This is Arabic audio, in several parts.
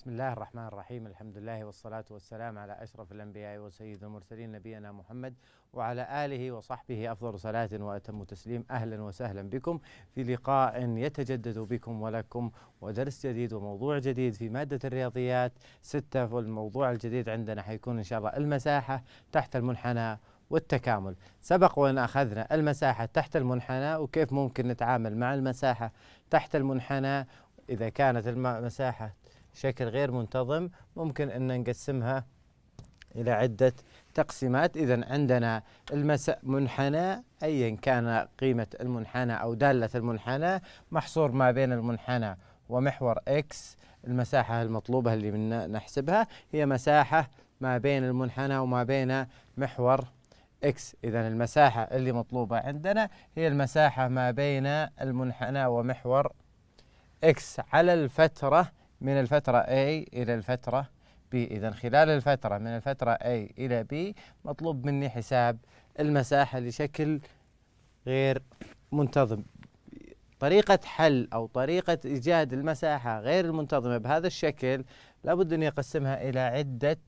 بسم الله الرحمن الرحيم الحمد لله والصلاة والسلام على أشرف الأنبياء وسيد المرسلين نبينا محمد وعلى آله وصحبه أفضل صلاة وأتم تسليم أهلا وسهلا بكم في لقاء يتجدد بكم ولكم ودرس جديد وموضوع جديد في مادة الرياضيات ستة والموضوع الجديد عندنا حيكون إن شاء الله المساحة تحت المنحنى والتكامل سبق وأن أخذنا المساحة تحت المنحنى وكيف ممكن نتعامل مع المساحة تحت المنحنى إذا كانت المساحة بشكل غير منتظم ممكن أن نقسمها إلى عدة تقسيمات إذا عندنا المساء منحنى أيا كان قيمة المنحنى أو دالة المنحنى محصور ما بين المنحنى ومحور إكس المساحة المطلوبة اللي من نحسبها هي مساحة ما بين المنحنى وما بين محور إكس إذا المساحة اللي مطلوبة عندنا هي المساحة ما بين المنحنى ومحور إكس على الفترة من الفترة A إلى الفترة B إذا خلال الفترة من الفترة A إلى B مطلوب مني حساب المساحة لشكل غير منتظم طريقة حل أو طريقة إيجاد المساحة غير المنتظمة بهذا الشكل لابد أن يقسمها إلى عدة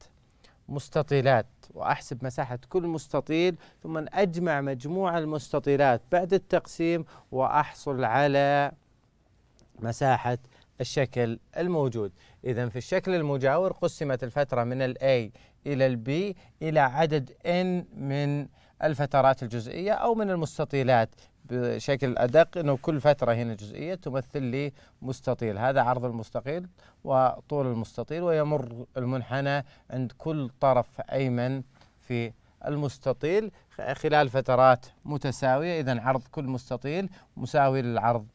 مستطيلات وأحسب مساحة كل مستطيل ثم أجمع مجموع المستطيلات بعد التقسيم وأحصل على مساحة الشكل الموجود إذا في الشكل المجاور قسمت الفترة من ال A إلى ال B إلى عدد N من الفترات الجزئية أو من المستطيلات بشكل أدق أنه كل فترة هنا جزئية تمثل لي مستطيل هذا عرض المستطيل وطول المستطيل ويمر المنحنى عند كل طرف أيمن في المستطيل خلال فترات متساوية إذا عرض كل مستطيل مساوي للعرض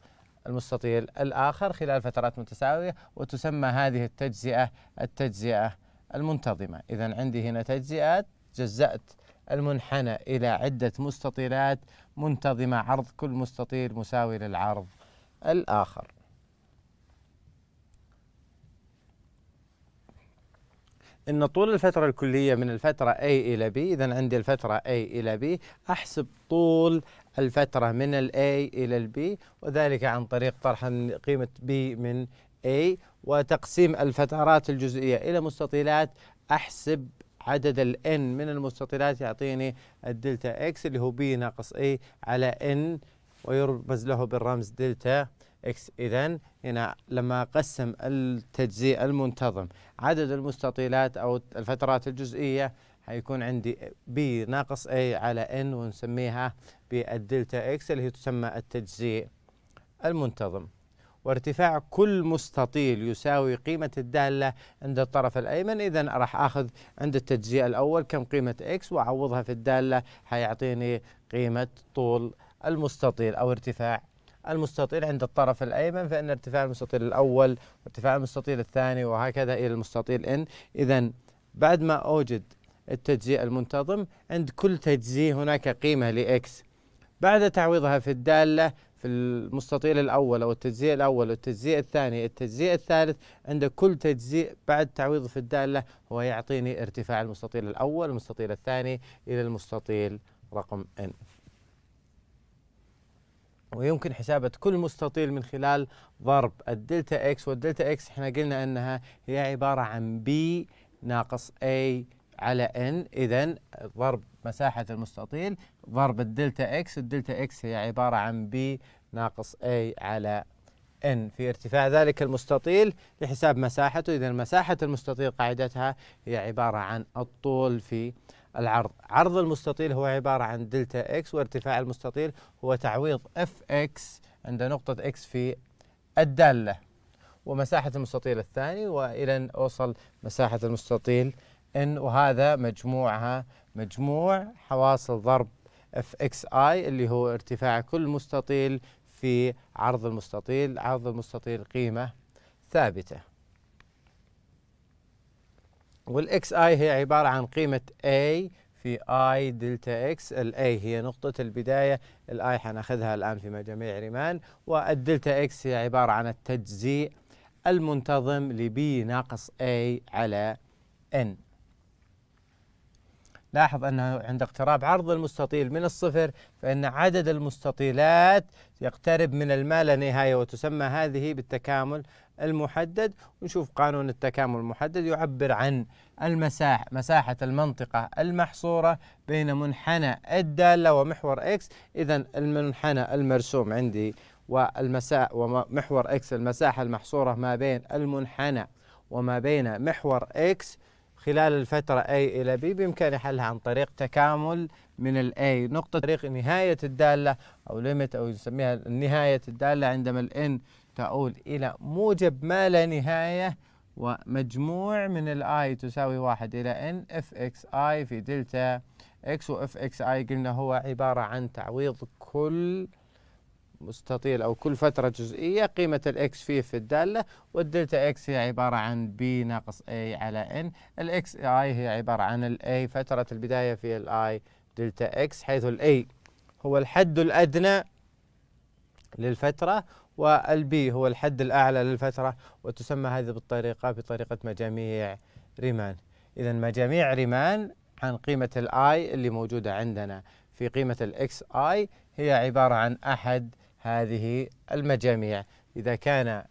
المستطيل الآخر خلال فترات متساوية وتسمى هذه التجزئة التجزئة المنتظمة إذا عندي هنا تجزئات جزأت المنحنى إلى عدة مستطيلات منتظمة عرض كل مستطيل مساوي للعرض الآخر إن طول الفترة الكلية من الفترة A إلى B إذا عندي الفترة A إلى B أحسب طول الفترة من الـ A إلى الـ B وذلك عن طريق طرح قيمة B من A وتقسيم الفترات الجزئية إلى مستطيلات أحسب عدد الـ N من المستطيلات يعطيني الدلتا X اللي هو B ناقص A على N ويرمز له بالرمز دلتا اكس اذا هنا لما أقسم التجزيء المنتظم عدد المستطيلات او الفترات الجزئيه حيكون عندي بي ناقص اي على ان ونسميها بالدلتا اكس اللي هي تسمى التجزيء المنتظم وارتفاع كل مستطيل يساوي قيمة الدالة عند الطرف الأيمن إذا راح أخذ عند التجزئة الأول كم قيمة إكس وأعوضها في الدالة حيعطيني قيمة طول المستطيل أو ارتفاع المستطيل عند الطرف الأيمن فإن ارتفاع المستطيل الأول وارتفاع المستطيل الثاني وهكذا إلى المستطيل إن إذا بعد ما أوجد التجزئة المنتظم عند كل تجزئ هناك قيمة لإكس بعد تعويضها في الدالة في المستطيل الأول أو التجزئة الأول والتجزئة الثاني التجزئة الثالث عند كل تجزئ بعد تعويض في الدالة هو يعطيني ارتفاع المستطيل الأول المستطيل الثاني إلى المستطيل رقم n ويمكن حسابة كل مستطيل من خلال ضرب الدلتا اكس والدلتا اكس احنا قلنا انها هي عبارة عن بي ناقص A على ان اذا ضرب مساحه المستطيل ضرب الدلتا اكس الدلتا اكس هي عباره عن بي ناقص اي على ان في ارتفاع ذلك المستطيل لحساب مساحته اذا مساحه المستطيل قاعدتها هي عباره عن الطول في العرض عرض المستطيل هو عباره عن دلتا اكس وارتفاع المستطيل هو تعويض اف اكس عند نقطه اكس في الداله ومساحه المستطيل الثاني والى ان اوصل مساحه المستطيل ان وهذا مجموعها مجموع حواصل ضرب اف اكس اي اللي هو ارتفاع كل مستطيل في عرض المستطيل عرض المستطيل قيمة ثابتة والاكس اي هي عبارة عن قيمة A في اي دلتا اكس الاي هي نقطة البداية الاي حناخذها الآن في مجاميع ريمان والدلتا اكس هي عبارة عن التجزيء المنتظم لبي ناقص A على N لاحظ أنه عند اقتراب عرض المستطيل من الصفر فإن عدد المستطيلات يقترب من المال نهاية وتسمى هذه بالتكامل المحدد ونشوف قانون التكامل المحدد يعبر عن المساحة مساحة المنطقة المحصورة بين منحنى الدالة ومحور إكس إذا المنحنى المرسوم عندي والمساء ومحور إكس المساحة المحصورة ما بين المنحنى وما بين محور إكس خلال الفترة A إلى B بإمكاني حلها عن طريق تكامل من ال A نقطة طريق نهاية الدالة أو ليميت أو نسميها نهاية الدالة عندما ال N تؤول إلى موجب ما لا نهاية ومجموع من ال I تساوي واحد إلى N اف اكس في دلتا X واف اكس قلنا هو عبارة عن تعويض كل مستطيل أو كل فترة جزئية قيمة الإكس فيه في الدالة والدلتا إكس هي عبارة عن بي ناقص أي على إن الإكس آي هي عبارة عن الأي فترة البداية في الآي دلتا إكس حيث الأي هو الحد الأدنى للفترة والبي هو الحد الأعلى للفترة وتسمى هذه بالطريقة بطريقة مجاميع ريمان إذا مجاميع ريمان عن قيمة الآي اللي موجودة عندنا في قيمة الإكس آي هي عبارة عن أحد هذه المجاميع إذا كان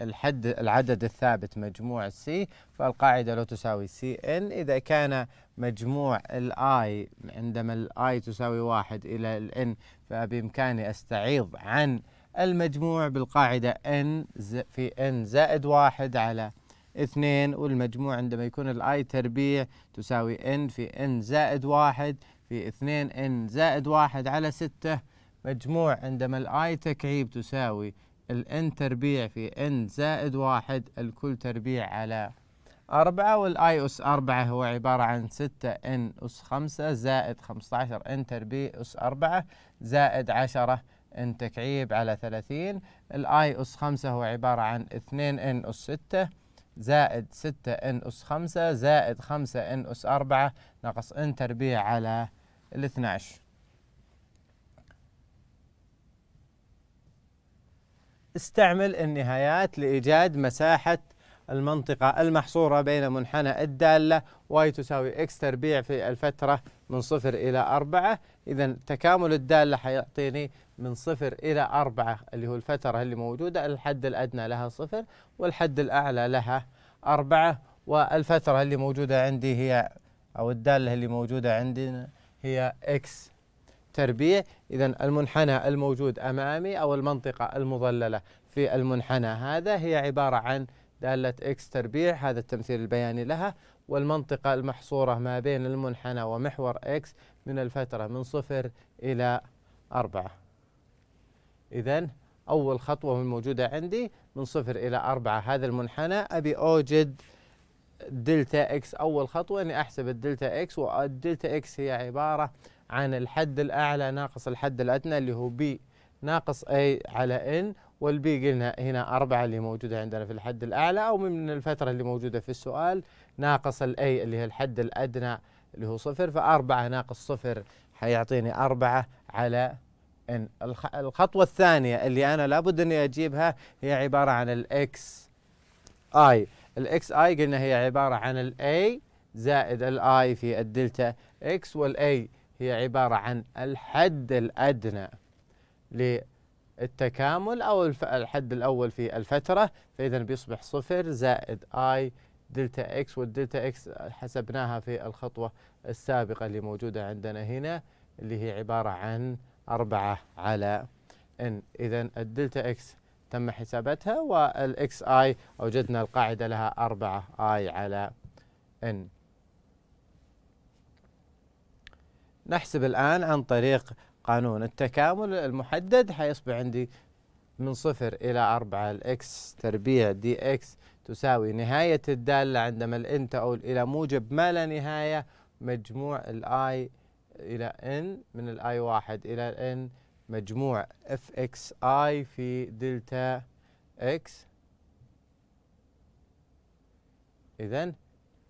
الحد العدد الثابت مجموع السي فالقاعدة لا تساوي سي ان إذا كان مجموع الاي عندما الاي تساوي واحد إلى N فبإمكاني أستعيض عن المجموع بالقاعدة N في N زائد واحد على اثنين والمجموع عندما يكون الاي تربيع تساوي N في N زائد واحد في اثنين N زائد واحد على سته مجموع عندما الآي تكعيب تساوي الان تربيع في ان زائد واحد الكل تربيع على أربعة والآي أس أربعة هو عبارة عن ستة ان أس خمسة زائد خمسة عشر ان تربيع أس أربعة زائد عشرة ان تكعيب على ثلاثين الآي أس خمسة هو عبارة عن اثنين ان أس ستة زائد ستة ان أس خمسة زائد خمسة ان أس أربعة ناقص ان تربيع على الاثناش استعمل النهايات لإيجاد مساحة المنطقة المحصورة بين منحنى الدالة واي تساوي اكس تربيع في الفترة من صفر إلى أربعة إذا تكامل الدالة حيعطيني من صفر إلى أربعة اللي هو الفترة اللي موجودة الحد الأدنى لها صفر والحد الأعلى لها أربعة والفترة اللي موجودة عندي هي أو الدالة اللي موجودة عندنا هي اكس تربيع إذا المنحنى الموجود أمامي أو المنطقة المظللة في المنحنى هذا هي عبارة عن دالة إكس تربيع هذا التمثيل البياني لها والمنطقة المحصورة ما بين المنحنى ومحور إكس من الفترة من صفر إلى أربعة إذا أول خطوة الموجودة عندي من صفر إلى أربعة هذا المنحنى أبي أوجد دلتا إكس أول خطوة إني أحسب الدلتا إكس والدلتا إكس هي عبارة عن الحد الأعلى ناقص الحد الأدنى اللي هو بي ناقص أي على إن والبي قلنا هنا أربعة اللي موجودة عندنا في الحد الأعلى أو من الفترة اللي موجودة في السؤال ناقص الأي اللي هي الحد الأدنى اللي هو صفر فأربعة ناقص صفر حيعطيني أربعة على إن الخطوة الثانية اللي أنا لابد أني أجيبها هي عبارة عن الإكس آي الإكس آي قلنا هي عبارة عن الأي زائد الآي في الدلتا إكس والأي هي عبارة عن الحد الأدنى للتكامل أو الحد الأول في الفترة فإذا بيصبح صفر زائد I دلتا X والدلتا X حسبناها في الخطوة السابقة اللي موجودة عندنا هنا اللي هي عبارة عن أربعة على N إذا الدلتا X تم حسابتها والإكس آي أوجدنا القاعدة لها أربعة آي على إن نحسب الآن عن طريق قانون التكامل المحدد حيصبح عندي من صفر إلى أربعة الإكس تربيع دي إكس تساوي نهاية الدالة عندما الإن تؤول إلى موجب ما لا نهاية مجموع الآي إلى إن من الآي واحد إلى n مجموع اف اكس اي في دلتا اكس إذا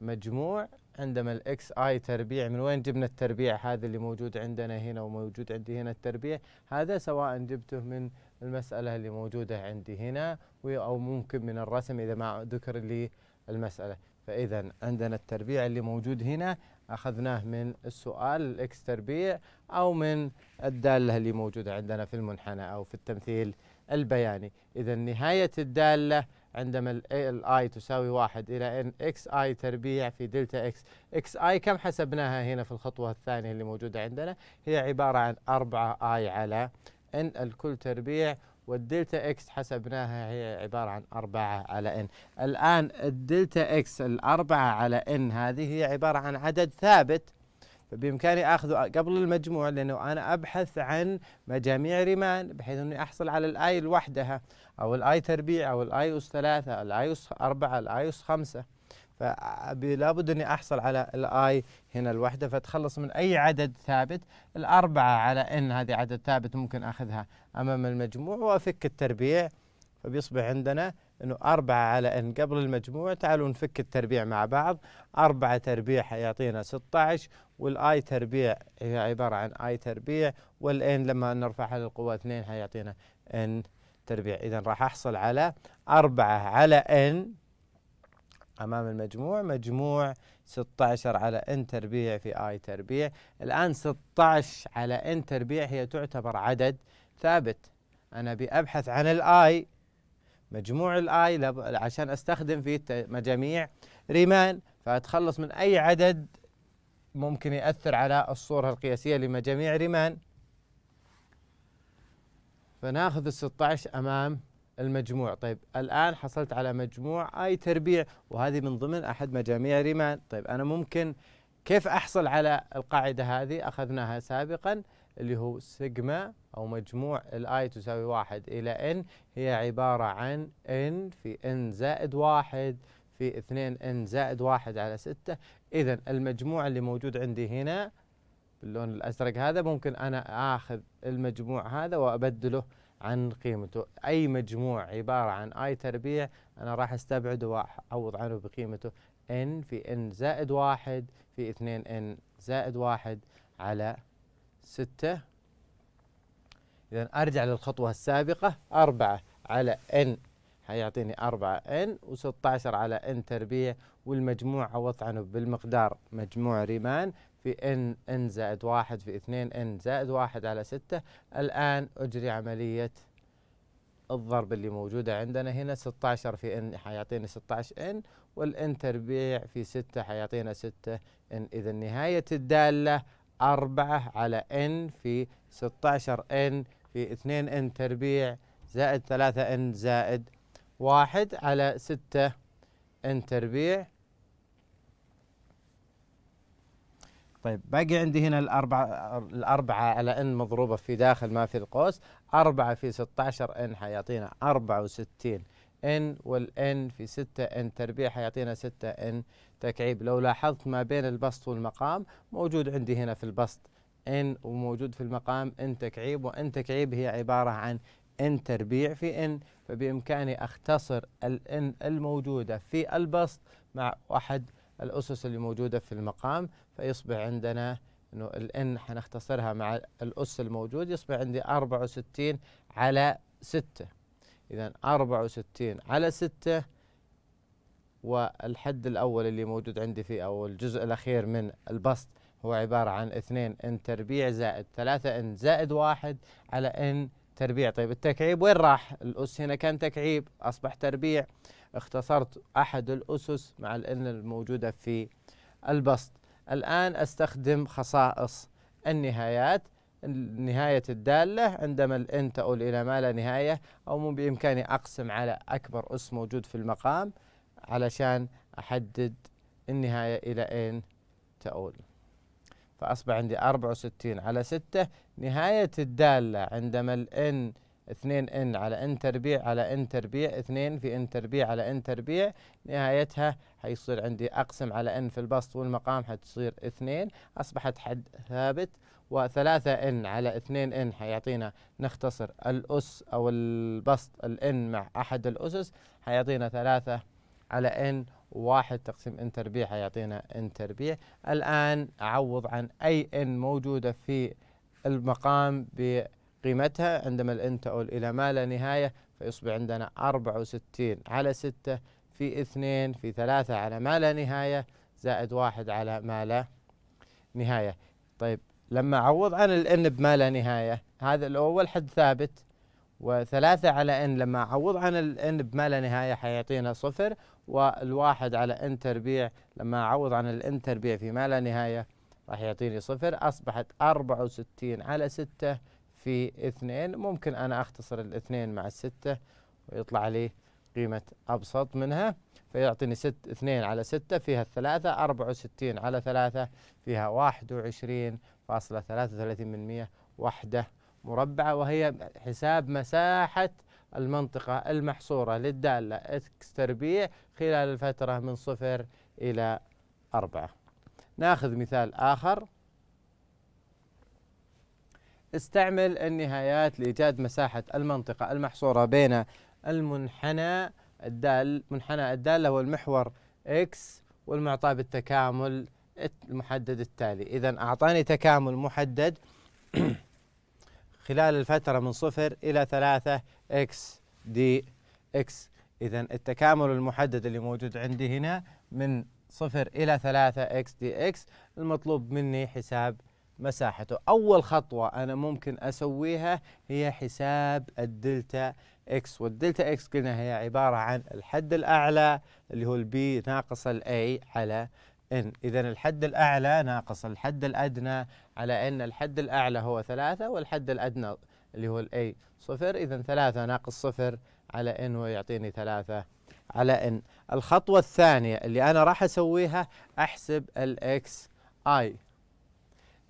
مجموع عندما الاكس اي تربيع من وين جبنا التربيع هذا اللي موجود عندنا هنا وموجود عندي هنا التربيع هذا سواء جبته من المسألة اللي موجودة عندي هنا أو ممكن من الرسم إذا ما ذكر لي المسألة فإذا عندنا التربيع اللي موجود هنا أخذناه من السؤال الإكس تربيع أو من الدالة اللي موجودة عندنا في المنحنى أو في التمثيل البياني إذا نهاية الدالة عندما ال اي تساوي واحد الى ان اكس اي تربيع في دلتا اكس اكس اي كم حسبناها هنا في الخطوة الثانية اللي موجودة عندنا هي عبارة عن 4 اي على ان الكل تربيع والدلتا اكس حسبناها هي عبارة عن 4 على ان الآن الدلتا اكس الأربعة على ان هذه هي عبارة عن عدد ثابت فبامكاني اخذه قبل المجموع لانه انا ابحث عن مجاميع ريمان بحيث اني احصل على الاي لوحدها او الاي تربيع او الاي اس ثلاثه او الاي اس اربعه الاي اس خمسه فلابد اني احصل على الاي هنا الوحده فاتخلص من اي عدد ثابت الاربعه على ان هذه عدد ثابت ممكن اخذها امام المجموع وافك التربيع فبيصبح عندنا انه أربعة على ان قبل المجموع تعالوا نفك التربيع مع بعض أربعة تربيع يعطينا 16 والاي تربيع هي عباره عن اي تربيع والان لما نرفعها للقوه 2 هيعطينا ان تربيع اذا راح احصل على 4 على ان امام المجموع مجموع 16 على ان تربيع في اي تربيع الان 16 على ان تربيع هي تعتبر عدد ثابت انا بابحث عن الاي مجموع الاي عشان استخدم في مجاميع ريمان فاتخلص من اي عدد ممكن يأثر على الصورة القياسية لمجاميع ريمان فناخذ ال 16 أمام المجموع طيب الآن حصلت على مجموع أي تربيع وهذه من ضمن أحد مجاميع ريمان طيب أنا ممكن كيف أحصل على القاعدة هذه أخذناها سابقا اللي هو سيجما أو مجموع الآي تساوي واحد إلى إن هي عبارة عن إن في إن زائد واحد في 2 ان زائد 1 على 6 اذا المجموع اللي موجود عندي هنا باللون الازرق هذا ممكن انا اخذ المجموع هذا وابدله عن قيمته اي مجموع عباره عن اي تربيع انا راح استبعده واعوض عنه بقيمته ان في ان زائد 1 في 2 ان زائد 1 على 6 اذا ارجع للخطوه السابقه 4 على ان هيعطيني 4 ان و16 على ان تربيع والمجموع عوضت عنه بالمقدار مجموع ريمان في ان ان زائد واحد في 2 ان زائد واحد على 6 الآن أجري عملية الضرب اللي موجودة عندنا هنا 16 في ان حيعطيني 16 ان والان تربيع في 6 حيعطينا 6 ان إذا نهاية الدالة 4 على ان في 16 ان في 2 ان تربيع زائد 3 ان زائد واحد على ستة ان تربيع طيب باقي عندي هنا الأربعة الأربعة على ان مضروبة في داخل ما في القوس أربعة في 16 ان حيعطينا 64 ان والان في 6 ان تربيع حيعطينا 6 ان تكعيب لو لاحظت ما بين البسط والمقام موجود عندي هنا في البسط ان وموجود في المقام ان تكعيب وان تكعيب هي عبارة عن ان تربيع في ان فبامكاني اختصر الان الموجوده في البسط مع احد الاسس اللي موجوده في المقام فيصبح عندنا انه الان حنختصرها مع الاس الموجود يصبح عندي 64 على 6 اذا 64 على 6 والحد الاول اللي موجود عندي في او الجزء الاخير من البسط هو عباره عن 2 ان تربيع زائد 3 ان زائد 1 على ان تربيع طيب التكعيب وين راح الأس هنا كان تكعيب أصبح تربيع اختصرت أحد الأسس مع الإن الموجودة في البسط الآن أستخدم خصائص النهايات نهاية الدالة عندما الإن تؤول إلى ما لا نهاية أو مو بإمكاني أقسم على أكبر أس موجود في المقام علشان أحدد النهاية إلى أين تؤول فأصبح عندي 64 على 6 نهاية الدالة عندما N 2 N على ان تربيع على ان تربيع 2 في ان تربيع على ان تربيع نهايتها حيصير عندي اقسم على ان في البسط والمقام حتصير 2 اصبحت حد ثابت و3 N على 2 N حيعطينا نختصر الاس او البسط الان مع احد الاسس حيعطينا 3 على ان واحد تقسيم ان تربيع يعطينا ان تربيع الان اعوض عن اي ان موجوده في المقام بقيمتها عندما الان تؤول الى ما لا نهايه فيصبح عندنا 64 على 6 في 2 في 3 على ما لا نهايه زائد 1 على ما لا نهايه طيب لما اعوض عن الان بما لا نهايه هذا الاول حد ثابت وثلاثة على ان لما اعوض عن الان بما لا نهاية حيعطينا صفر والواحد على ان تربيع لما اعوض عن الان تربيع في ما لا نهاية راح يعطيني صفر اصبحت 64 على 6 في اثنين ممكن انا اختصر الاثنين مع الستة ويطلع لي قيمة ابسط منها فيعطيني ست اثنين على ستة فيها الثلاثة أربعة وستين على ثلاثة فيها واحد وعشرين فاصلة ثلاثة وثلاثين من مية وحدة مربعة وهي حساب مساحة المنطقة المحصورة للدالة اكس تربيع خلال الفترة من صفر إلى أربعة ناخذ مثال آخر استعمل النهايات لإيجاد مساحة المنطقة المحصورة بين المنحنى الدال منحنى الدالة والمحور x والمعطى بالتكامل المحدد التالي إذا أعطاني تكامل محدد خلال الفترة من صفر إلى ثلاثة إكس دي إكس إذا التكامل المحدد اللي موجود عندي هنا من صفر إلى ثلاثة إكس دي إكس المطلوب مني حساب مساحته أول خطوة أنا ممكن أسويها هي حساب الدلتا إكس والدلتا إكس قلنا هي عبارة عن الحد الأعلى اللي هو البي ناقص الأي على إن إذا الحد الأعلى ناقص الحد الأدنى على أن الحد الأعلى هو ثلاثة والحد الأدنى اللي هو الأي صفر إذا ثلاثة ناقص صفر على إن ويعطيني ثلاثة على إن الخطوة الثانية اللي أنا راح أسويها أحسب الإكس آي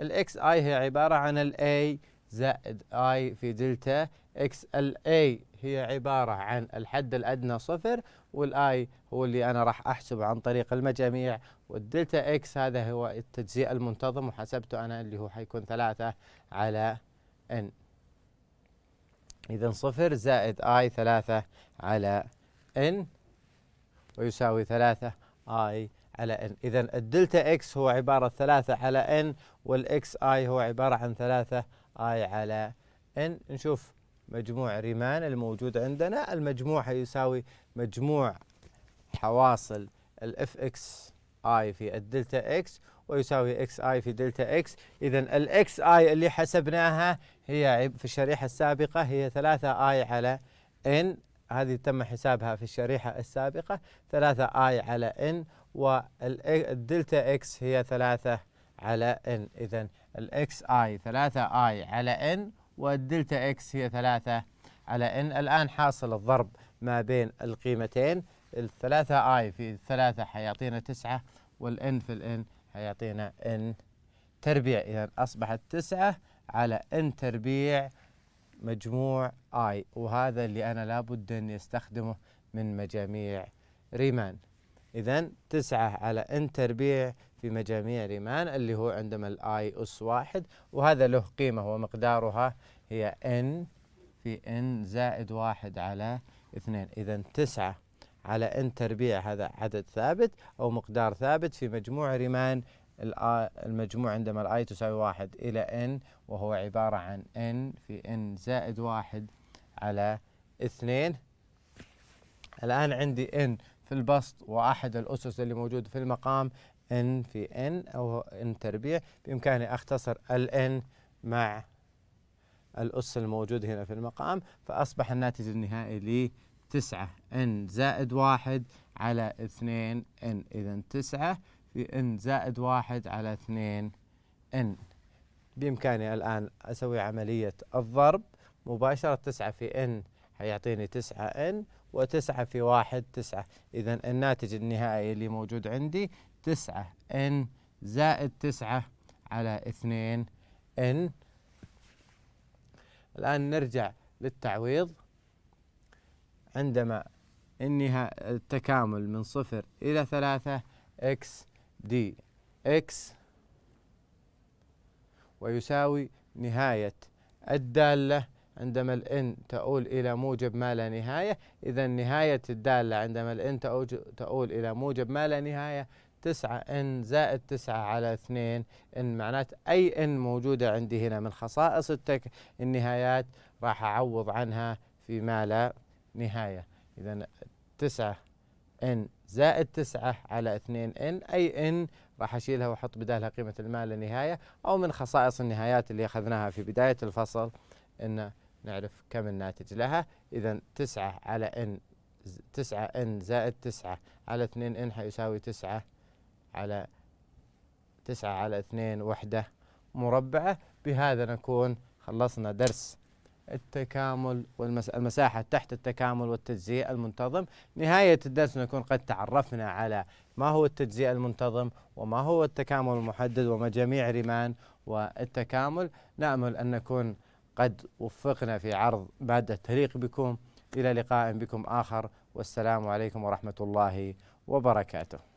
الإكس آي هي عبارة عن الأي زائد آي في دلتا إكس الأي هي عبارة عن الحد الأدنى صفر والآي هو اللي أنا راح أحسبه عن طريق المجاميع والدلتا إكس هذا هو التجزيء المنتظم وحسبته أنا اللي هو حيكون ثلاثة على N إذا صفر زائد آي ثلاثة على N ويساوي ثلاثة آي على N إذا الدلتا إكس هو عبارة ثلاثة على N والإكس آي هو عبارة عن ثلاثة آي على N نشوف مجموع ريمان الموجود عندنا المجموع يساوي مجموع حواصل الاف اكس اي في الدلتا اكس ويساوي اكس اي في دلتا اكس اذا الاكس اي اللي حسبناها هي في الشريحه السابقه هي 3 اي على ان هذه تم حسابها في الشريحه السابقه 3 اي على ان والدلتا اكس هي 3 على ان اذا الاكس اي 3 اي على ان والدلتا اكس هي ثلاثة على ان الآن حاصل الضرب ما بين القيمتين الثلاثة اي في الثلاثة حيعطينا تسعة والان في الان حيعطينا ان تربيع إذا أصبحت تسعة على ان تربيع مجموع اي وهذا اللي أنا لابد أن يستخدمه من مجاميع ريمان إذا تسعة على ان تربيع في مجاميع ريمان اللي هو عندما الاي اس واحد وهذا له قيمة ومقدارها هي n في n زائد واحد على اثنين إذا تسعة على n تربيع هذا عدد ثابت أو مقدار ثابت في مجموع ريمان المجموع عندما الاي تساوي واحد إلى n وهو عبارة عن n في n زائد واحد على اثنين الآن عندي n في البسط وأحد الأسس اللي موجود في المقام n في n أو n تربيع بإمكاني أختصر ال n مع الأس الموجود هنا في المقام فأصبح الناتج النهائي لي 9 n زائد 1 على 2 n إذا 9 في n زائد 1 على 2 n بإمكاني الآن أسوي عملية الضرب مباشرة 9 في n هيعطيني 9 n و9 في 1 9 إذا الناتج النهائي اللي موجود عندي تسعة n زائد تسعة على اثنين n الآن نرجع للتعويض عندما انها التكامل من صفر إلى ثلاثة إكس دي إكس ويساوي نهاية الدالة عندما الان تؤول إلى موجب ما لا نهاية إذا نهاية الدالة عندما الان تؤول إلى موجب ما لا نهاية 9 ان زائد 9 على 2 ان معناته اي ان موجوده عندي هنا من خصائص التك النهايات راح اعوض عنها فيما لا نهايه اذا 9 ان زائد 9 على 2 ان اي ان راح اشيلها واحط بدالها قيمه المال نهايه او من خصائص النهايات اللي اخذناها في بدايه الفصل ان نعرف كم الناتج لها اذا 9 على ان 9 ان زائد 9 على 2 ان حيساوي 9 على تسعة على اثنين وحدة مربعة بهذا نكون خلصنا درس التكامل والمساحة تحت التكامل والتجزيء المنتظم نهاية الدرس نكون قد تعرفنا على ما هو التجزيء المنتظم وما هو التكامل المحدد وما جميع رمان والتكامل نأمل أن نكون قد وفقنا في عرض مادة تليق بكم إلى لقاء بكم آخر والسلام عليكم ورحمة الله وبركاته